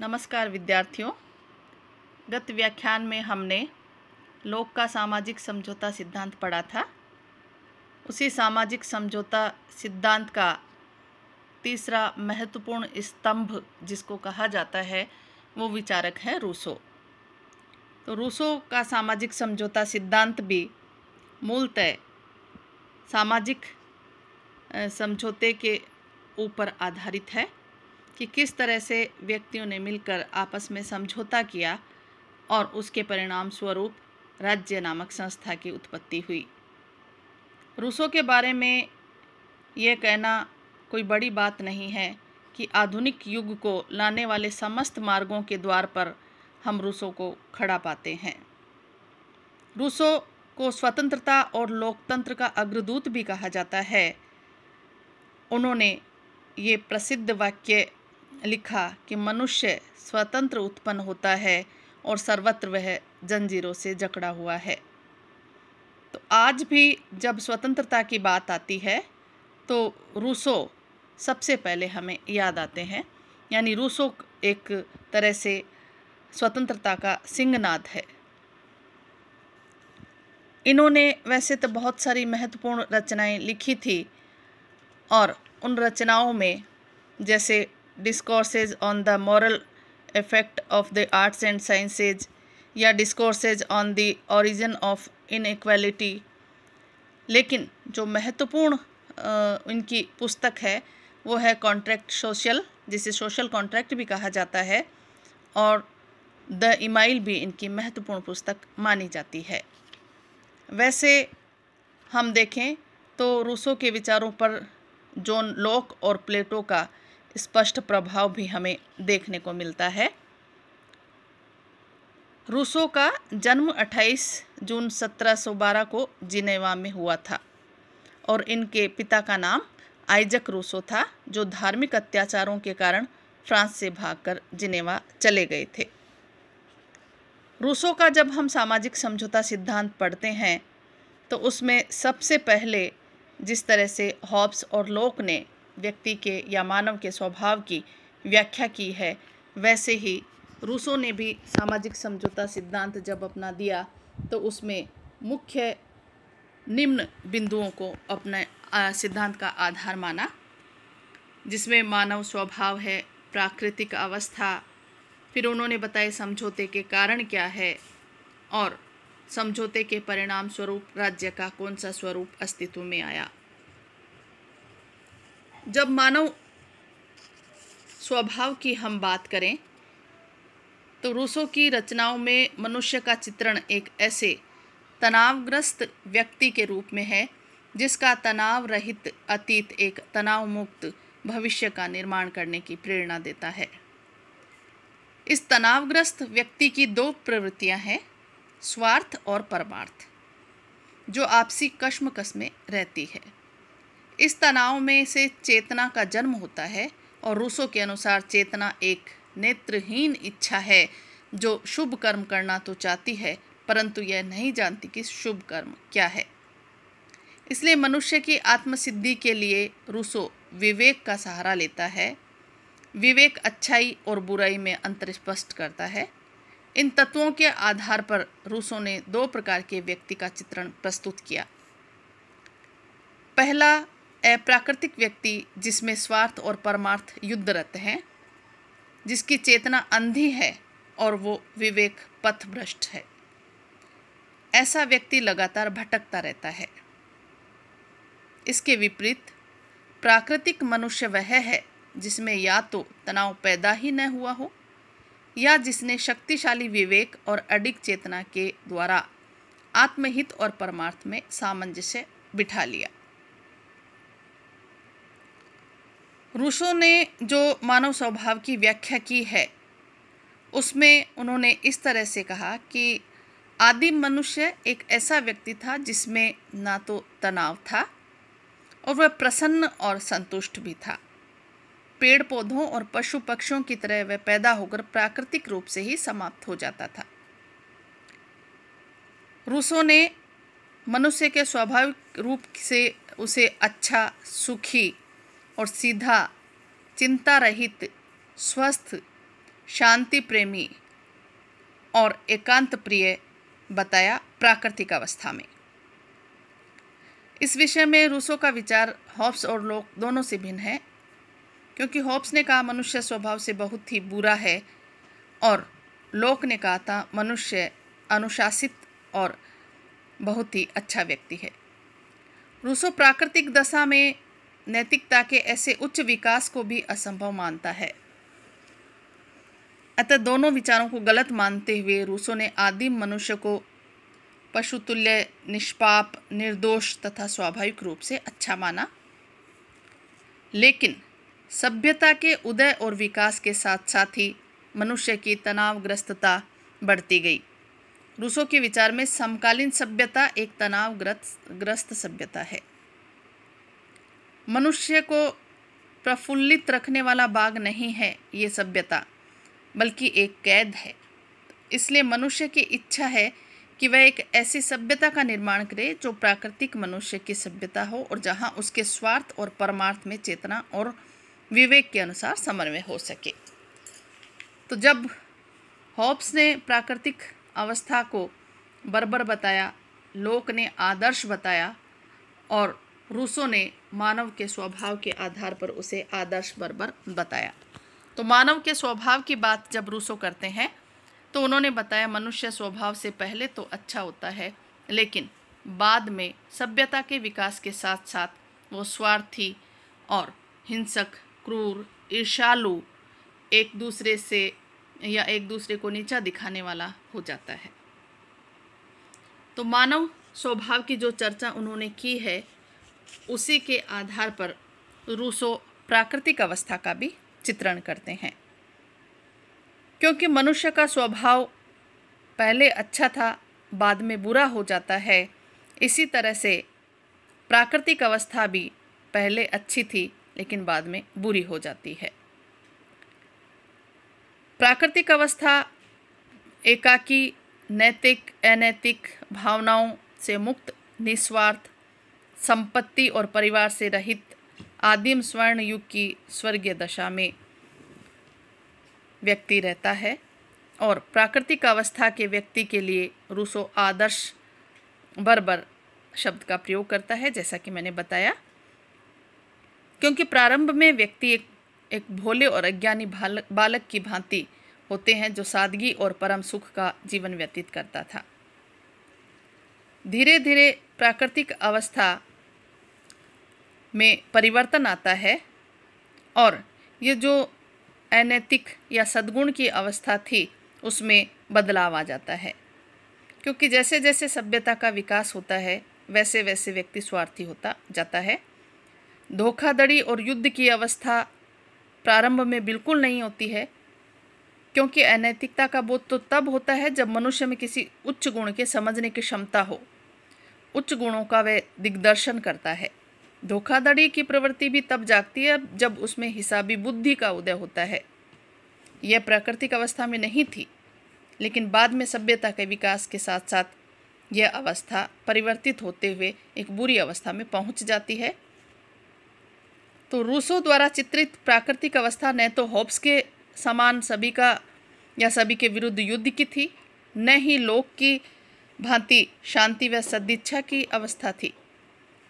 नमस्कार विद्यार्थियों गत व्याख्यान में हमने लोक का सामाजिक समझौता सिद्धांत पढ़ा था उसी सामाजिक समझौता सिद्धांत का तीसरा महत्वपूर्ण स्तंभ जिसको कहा जाता है वो विचारक है रूसो तो रूसो का सामाजिक समझौता सिद्धांत भी मूलतः सामाजिक समझौते के ऊपर आधारित है कि किस तरह से व्यक्तियों ने मिलकर आपस में समझौता किया और उसके परिणाम स्वरूप राज्य नामक संस्था की उत्पत्ति हुई रूसों के बारे में यह कहना कोई बड़ी बात नहीं है कि आधुनिक युग को लाने वाले समस्त मार्गों के द्वार पर हम रूसों को खड़ा पाते हैं रूसों को स्वतंत्रता और लोकतंत्र का अग्रदूत भी कहा जाता है उन्होंने ये प्रसिद्ध वाक्य लिखा कि मनुष्य स्वतंत्र उत्पन्न होता है और सर्वत्र वह जंजीरों से जकड़ा हुआ है तो आज भी जब स्वतंत्रता की बात आती है तो रूसो सबसे पहले हमें याद आते हैं यानी रूसो एक तरह से स्वतंत्रता का सिंगनाद है इन्होंने वैसे तो बहुत सारी महत्वपूर्ण रचनाएं लिखी थी और उन रचनाओं में जैसे discourses on the moral effect of the arts and sciences या discourses on the origin of inequality लेकिन जो महत्वपूर्ण इनकी पुस्तक है वो है कॉन्ट्रैक्ट सोशल जिसे सोशल कॉन्ट्रैक्ट भी कहा जाता है और द इमाइल भी इनकी महत्वपूर्ण पुस्तक मानी जाती है वैसे हम देखें तो रूसों के विचारों पर जॉन लॉक और प्लेटो का स्पष्ट प्रभाव भी हमें देखने को मिलता है रूसो का जन्म 28 जून 1712 को जिनेवा में हुआ था और इनके पिता का नाम आइजक रूसो था जो धार्मिक अत्याचारों के कारण फ्रांस से भागकर जिनेवा चले गए थे रूसो का जब हम सामाजिक समझौता सिद्धांत पढ़ते हैं तो उसमें सबसे पहले जिस तरह से हॉब्स और लोक ने व्यक्ति के या मानव के स्वभाव की व्याख्या की है वैसे ही रूसों ने भी सामाजिक समझौता सिद्धांत जब अपना दिया तो उसमें मुख्य निम्न बिंदुओं को अपने सिद्धांत का आधार माना जिसमें मानव स्वभाव है प्राकृतिक अवस्था फिर उन्होंने बताए समझौते के कारण क्या है और समझौते के परिणाम स्वरूप राज्य का कौन सा स्वरूप अस्तित्व में आया जब मानव स्वभाव की हम बात करें तो रूसों की रचनाओं में मनुष्य का चित्रण एक ऐसे तनावग्रस्त व्यक्ति के रूप में है जिसका तनाव रहित अतीत एक तनाव मुक्त भविष्य का निर्माण करने की प्रेरणा देता है इस तनावग्रस्त व्यक्ति की दो प्रवृत्तियां हैं स्वार्थ और परमार्थ जो आपसी कश्मकश में रहती है इस तनाव में से चेतना का जन्म होता है और रूसों के अनुसार चेतना एक नेत्रहीन इच्छा है जो शुभ कर्म करना तो चाहती है परंतु यह नहीं जानती कि शुभ कर्म क्या है इसलिए मनुष्य की आत्मसिद्धि के लिए रूसो विवेक का सहारा लेता है विवेक अच्छाई और बुराई में अंतर स्पष्ट करता है इन तत्वों के आधार पर रूसों ने दो प्रकार के व्यक्ति का चित्रण प्रस्तुत किया पहला अप्राकृतिक व्यक्ति जिसमें स्वार्थ और परमार्थ युद्धरत हैं जिसकी चेतना अंधी है और वो विवेक पथभ्रष्ट है ऐसा व्यक्ति लगातार भटकता रहता है इसके विपरीत प्राकृतिक मनुष्य वह है जिसमें या तो तनाव पैदा ही न हुआ हो या जिसने शक्तिशाली विवेक और अडिग चेतना के द्वारा आत्महित और परमार्थ में सामंजस्य बिठा लिया रूसों ने जो मानव स्वभाव की व्याख्या की है उसमें उन्होंने इस तरह से कहा कि आदि मनुष्य एक ऐसा व्यक्ति था जिसमें ना तो तनाव था और वह प्रसन्न और संतुष्ट भी था पेड़ पौधों और पशु पक्षियों की तरह वह पैदा होकर प्राकृतिक रूप से ही समाप्त हो जाता था रूसों ने मनुष्य के स्वाभाविक रूप से उसे अच्छा सुखी और सीधा चिंता रहित स्वस्थ शांति प्रेमी और एकांत प्रिय बताया प्राकृतिक अवस्था में इस विषय में रूसो का विचार हॉब्स और लोक दोनों से भिन्न है क्योंकि हॉब्स ने कहा मनुष्य स्वभाव से बहुत ही बुरा है और लोक ने कहा था मनुष्य अनुशासित और बहुत ही अच्छा व्यक्ति है रूसो प्राकृतिक दशा में नैतिकता के ऐसे उच्च विकास को भी असंभव मानता है अतः दोनों विचारों को गलत मानते हुए रूसों ने आदिम मनुष्य को पशुतुल्य निष्पाप निर्दोष तथा स्वाभाविक रूप से अच्छा माना लेकिन सभ्यता के उदय और विकास के साथ साथ ही मनुष्य की तनावग्रस्तता बढ़ती गई रूसों के विचार में समकालीन सभ्यता एक तनावग्रस्त ग्रस्त सभ्यता है मनुष्य को प्रफुल्लित रखने वाला बाग नहीं है ये सभ्यता बल्कि एक कैद है इसलिए मनुष्य की इच्छा है कि वह एक ऐसी सभ्यता का निर्माण करे जो प्राकृतिक मनुष्य की सभ्यता हो और जहाँ उसके स्वार्थ और परमार्थ में चेतना और विवेक के अनुसार समन्वय हो सके तो जब हॉब्स ने प्राकृतिक अवस्था को बर्बर बताया लोक ने आदर्श बताया और रूसों ने मानव के स्वभाव के आधार पर उसे आदर्श बर्बर बताया तो मानव के स्वभाव की बात जब रूसो करते हैं तो उन्होंने बताया मनुष्य स्वभाव से पहले तो अच्छा होता है लेकिन बाद में सभ्यता के विकास के साथ साथ वो स्वार्थी और हिंसक क्रूर ईर्षालु एक दूसरे से या एक दूसरे को नीचा दिखाने वाला हो जाता है तो मानव स्वभाव की जो चर्चा उन्होंने की है उसी के आधार पर रूसो प्राकृतिक अवस्था का भी चित्रण करते हैं क्योंकि मनुष्य का स्वभाव पहले अच्छा था बाद में बुरा हो जाता है इसी तरह से प्राकृतिक अवस्था भी पहले अच्छी थी लेकिन बाद में बुरी हो जाती है प्राकृतिक अवस्था एकाकी नैतिक अनैतिक भावनाओं से मुक्त निस्वार्थ संपत्ति और परिवार से रहित आदिम स्वर्ण युग की स्वर्गीय दशा में व्यक्ति रहता है और प्राकृतिक अवस्था के व्यक्ति के लिए रूसो आदर्श बर्बर शब्द का प्रयोग करता है जैसा कि मैंने बताया क्योंकि प्रारंभ में व्यक्ति एक एक भोले और अज्ञानी बालक की भांति होते हैं जो सादगी और परम सुख का जीवन व्यतीत करता था धीरे धीरे प्राकृतिक अवस्था में परिवर्तन आता है और ये जो अनैतिक या सद्गुण की अवस्था थी उसमें बदलाव आ जाता है क्योंकि जैसे जैसे सभ्यता का विकास होता है वैसे वैसे व्यक्ति स्वार्थी होता जाता है धोखाधड़ी और युद्ध की अवस्था प्रारंभ में बिल्कुल नहीं होती है क्योंकि अनैतिकता का बोध तो तब होता है जब मनुष्य में किसी उच्च गुण के समझने की क्षमता हो उच्च गुणों का वह दिग्दर्शन करता है धोखाधड़ी की प्रवृत्ति भी तब जागती है जब उसमें हिसाबी बुद्धि का उदय होता है यह प्राकृतिक अवस्था में नहीं थी लेकिन बाद में सभ्यता के विकास के साथ साथ यह अवस्था परिवर्तित होते हुए एक बुरी अवस्था में पहुंच जाती है तो रूसो द्वारा चित्रित प्राकृतिक अवस्था न तो होब्स के समान सभी का या सभी के विरुद्ध युद्ध की थी न ही लोक की भांति शांति व सदिच्छा की अवस्था थी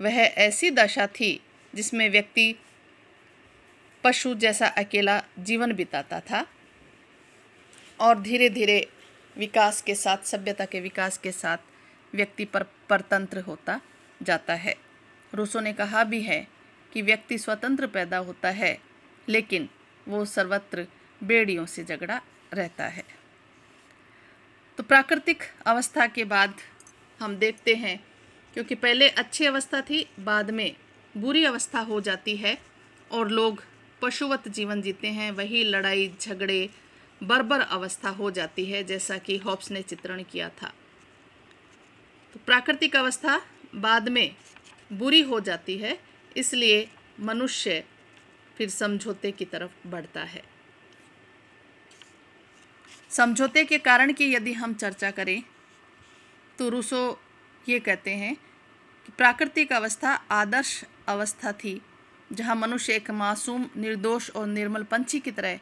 वह ऐसी दशा थी जिसमें व्यक्ति पशु जैसा अकेला जीवन बिताता था और धीरे धीरे विकास के साथ सभ्यता के विकास के साथ व्यक्ति पर परतंत्र होता जाता है रूसो ने कहा भी है कि व्यक्ति स्वतंत्र पैदा होता है लेकिन वो सर्वत्र बेड़ियों से झगड़ा रहता है तो प्राकृतिक अवस्था के बाद हम देखते हैं क्योंकि पहले अच्छी अवस्था थी बाद में बुरी अवस्था हो जाती है और लोग पशुवत जीवन जीते हैं वही लड़ाई झगड़े बर्बर अवस्था हो जाती है जैसा कि हॉप्स ने चित्रण किया था तो प्राकृतिक अवस्था बाद में बुरी हो जाती है इसलिए मनुष्य फिर समझौते की तरफ बढ़ता है समझौते के कारण की यदि हम चर्चा करें तो रूसो ये कहते हैं कि प्राकृतिक अवस्था आदर्श अवस्था थी जहाँ मनुष्य एक मासूम निर्दोष और निर्मल पंछी की तरह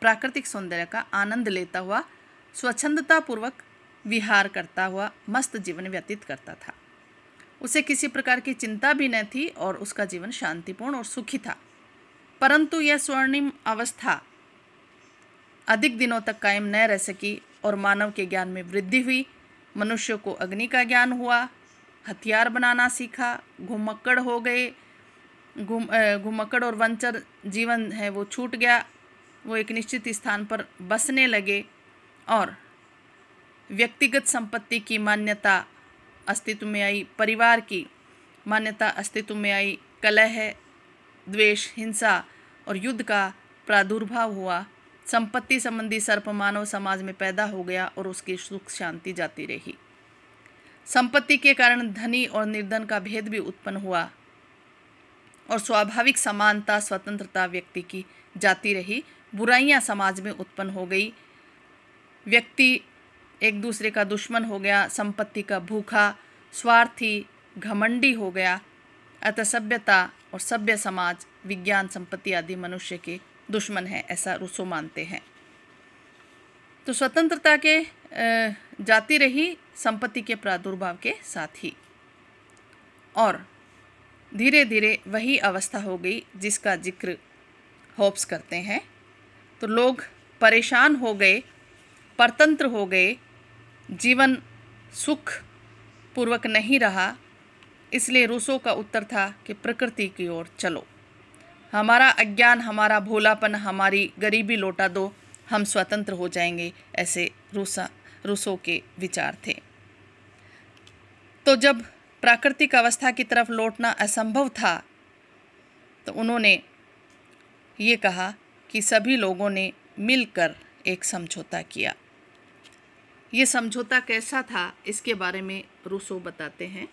प्राकृतिक सौंदर्य का आनंद लेता हुआ स्वच्छंदतापूर्वक विहार करता हुआ मस्त जीवन व्यतीत करता था उसे किसी प्रकार की चिंता भी न थी और उसका जीवन शांतिपूर्ण और सुखी था परंतु यह स्वर्णिम अवस्था अधिक दिनों तक कायम न रह सकी और मानव के ज्ञान में वृद्धि हुई मनुष्य को अग्नि का ज्ञान हुआ हथियार बनाना सीखा घुमक्कड़ हो गए घुम घुमक्कड़ और वंचर जीवन है वो छूट गया वो एक निश्चित स्थान पर बसने लगे और व्यक्तिगत संपत्ति की मान्यता अस्तित्व में आई परिवार की मान्यता अस्तित्व में आई कलह द्वेष हिंसा और युद्ध का प्रादुर्भाव हुआ संपत्ति संबंधी सर्प मानव समाज में पैदा हो गया और उसकी सुख शांति जाती रही संपत्ति के कारण धनी और निर्धन का भेद भी उत्पन्न हुआ और स्वाभाविक समानता स्वतंत्रता व्यक्ति की जाती रही बुराइयां समाज में उत्पन्न हो गई व्यक्ति एक दूसरे का दुश्मन हो गया संपत्ति का भूखा स्वार्थी घमंडी हो गया अतः सभ्यता और सभ्य समाज विज्ञान संपत्ति आदि मनुष्य के दुश्मन है ऐसा रूसो मानते हैं तो स्वतंत्रता के जाती रही संपत्ति के प्रादुर्भाव के साथ ही और धीरे धीरे वही अवस्था हो गई जिसका जिक्र होप्स करते हैं तो लोग परेशान हो गए परतंत्र हो गए जीवन सुख पूर्वक नहीं रहा इसलिए रूसों का उत्तर था कि प्रकृति की ओर चलो हमारा अज्ञान हमारा भोलापन हमारी गरीबी लौटा दो हम स्वतंत्र हो जाएंगे ऐसे रूसा रूसों के विचार थे तो जब प्राकृतिक अवस्था की तरफ लौटना असंभव था तो उन्होंने ये कहा कि सभी लोगों ने मिलकर एक समझौता किया ये समझौता कैसा था इसके बारे में रूसो बताते हैं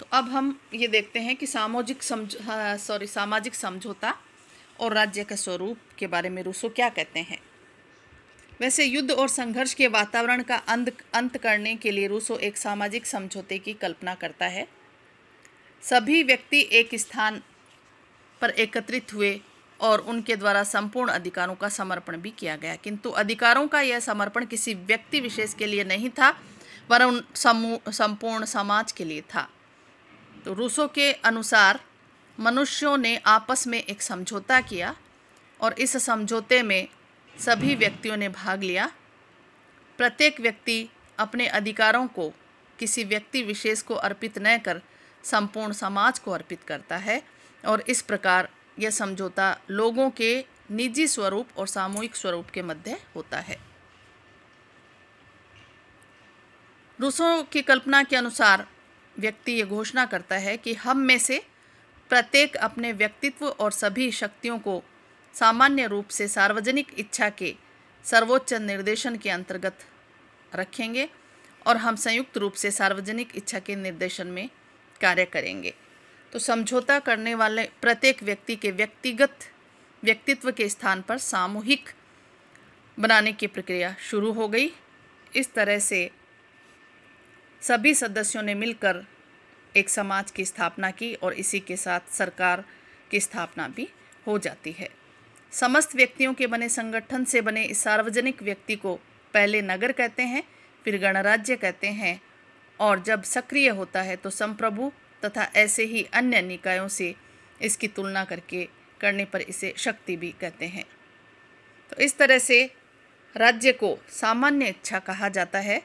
तो अब हम ये देखते हैं कि सामाजिक समझ सॉरी हाँ, सामाजिक समझौता और राज्य के स्वरूप के बारे में रूसो क्या कहते हैं वैसे युद्ध और संघर्ष के वातावरण का अंत अंत करने के लिए रूसो एक सामाजिक समझौते की कल्पना करता है सभी व्यक्ति एक स्थान पर एकत्रित हुए और उनके द्वारा संपूर्ण अधिकारों का समर्पण भी किया गया किंतु अधिकारों का यह समर्पण किसी व्यक्ति विशेष के लिए नहीं था वरुण समूह संपूर्ण समाज के लिए था तो रूसों के अनुसार मनुष्यों ने आपस में एक समझौता किया और इस समझौते में सभी व्यक्तियों ने भाग लिया प्रत्येक व्यक्ति अपने अधिकारों को किसी व्यक्ति विशेष को अर्पित न कर संपूर्ण समाज को अर्पित करता है और इस प्रकार यह समझौता लोगों के निजी स्वरूप और सामूहिक स्वरूप के मध्य होता है रूसों की कल्पना के अनुसार व्यक्ति ये घोषणा करता है कि हम में से प्रत्येक अपने व्यक्तित्व और सभी शक्तियों को सामान्य रूप से सार्वजनिक इच्छा के सर्वोच्च निर्देशन के अंतर्गत रखेंगे और हम संयुक्त रूप से सार्वजनिक इच्छा के निर्देशन में कार्य करेंगे तो समझौता करने वाले प्रत्येक व्यक्ति के व्यक्तिगत व्यक्तित्व के स्थान पर सामूहिक बनाने की प्रक्रिया शुरू हो गई इस तरह से सभी सदस्यों ने मिलकर एक समाज की स्थापना की और इसी के साथ सरकार की स्थापना भी हो जाती है समस्त व्यक्तियों के बने संगठन से बने इस सार्वजनिक व्यक्ति को पहले नगर कहते हैं फिर गणराज्य कहते हैं और जब सक्रिय होता है तो संप्रभु तथा ऐसे ही अन्य निकायों से इसकी तुलना करके करने पर इसे शक्ति भी कहते हैं तो इस तरह से राज्य को सामान्य इच्छा कहा जाता है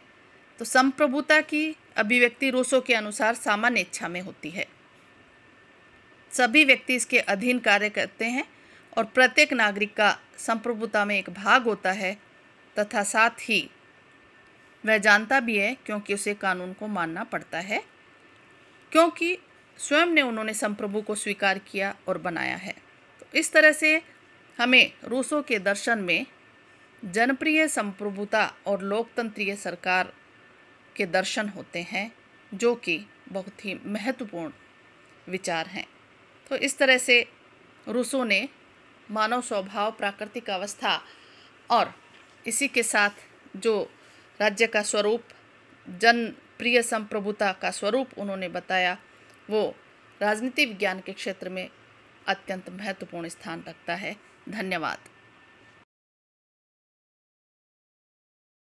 तो संप्रभुता की अभिव्यक्ति रूसों के अनुसार सामान्य इच्छा में होती है सभी व्यक्ति इसके अधीन कार्य करते हैं और प्रत्येक नागरिक का संप्रभुता में एक भाग होता है तथा साथ ही वह जानता भी है क्योंकि उसे कानून को मानना पड़ता है क्योंकि स्वयं ने उन्होंने संप्रभु को स्वीकार किया और बनाया है तो इस तरह से हमें रूसों के दर्शन में जनप्रिय संप्रभुता और लोकतंत्रीय सरकार के दर्शन होते हैं जो कि बहुत ही महत्वपूर्ण विचार हैं तो इस तरह से रूसों ने मानव स्वभाव प्राकृतिक अवस्था और इसी के साथ जो राज्य का स्वरूप जन प्रिय संप्रभुता का स्वरूप उन्होंने बताया वो राजनीति विज्ञान के क्षेत्र में अत्यंत महत्वपूर्ण स्थान रखता है धन्यवाद